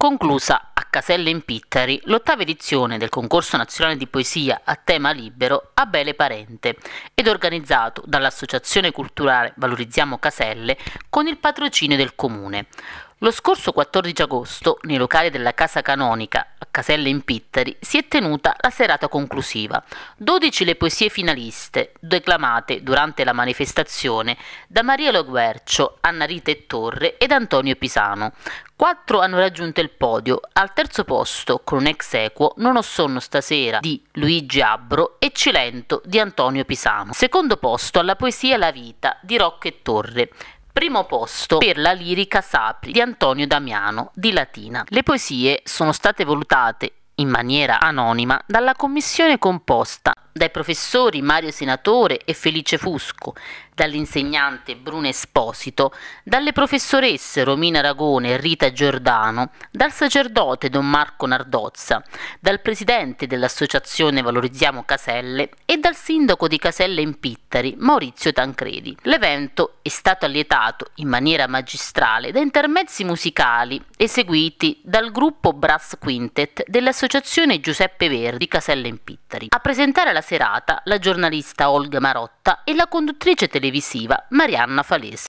Conclusa a Caselle in Pittari l'ottava edizione del concorso nazionale di poesia a tema libero Abele Parente ed organizzato dall'Associazione Culturale Valorizziamo Caselle con il patrocinio del Comune. Lo scorso 14 agosto, nei locali della Casa Canonica, a Caselle in Pitteri, si è tenuta la serata conclusiva. 12 le poesie finaliste, declamate durante la manifestazione da Maria Loguercio, Anna Rita e Torre ed Antonio Pisano. Quattro hanno raggiunto il podio, al terzo posto con un ex equo Non ho sonno stasera di Luigi Abbro e Cilento di Antonio Pisano. Secondo posto alla poesia La vita di Rocco e Torre primo posto per la lirica Sapri di Antonio Damiano di Latina. Le poesie sono state valutate in maniera anonima dalla commissione composta dai professori Mario Senatore e Felice Fusco, dall'insegnante Bruno Esposito, dalle professoresse Romina Aragone e Rita Giordano, dal sacerdote Don Marco Nardozza, dal presidente dell'associazione Valorizziamo Caselle e dal sindaco di Caselle in Pittari, Maurizio Tancredi. L'evento è stato allietato in maniera magistrale da intermezzi musicali eseguiti dal gruppo Brass Quintet dell'associazione Giuseppe Verdi Caselle in Pittari. A presentare la serata la giornalista Olga Marotta e la conduttrice televisiva Marianna Falesi.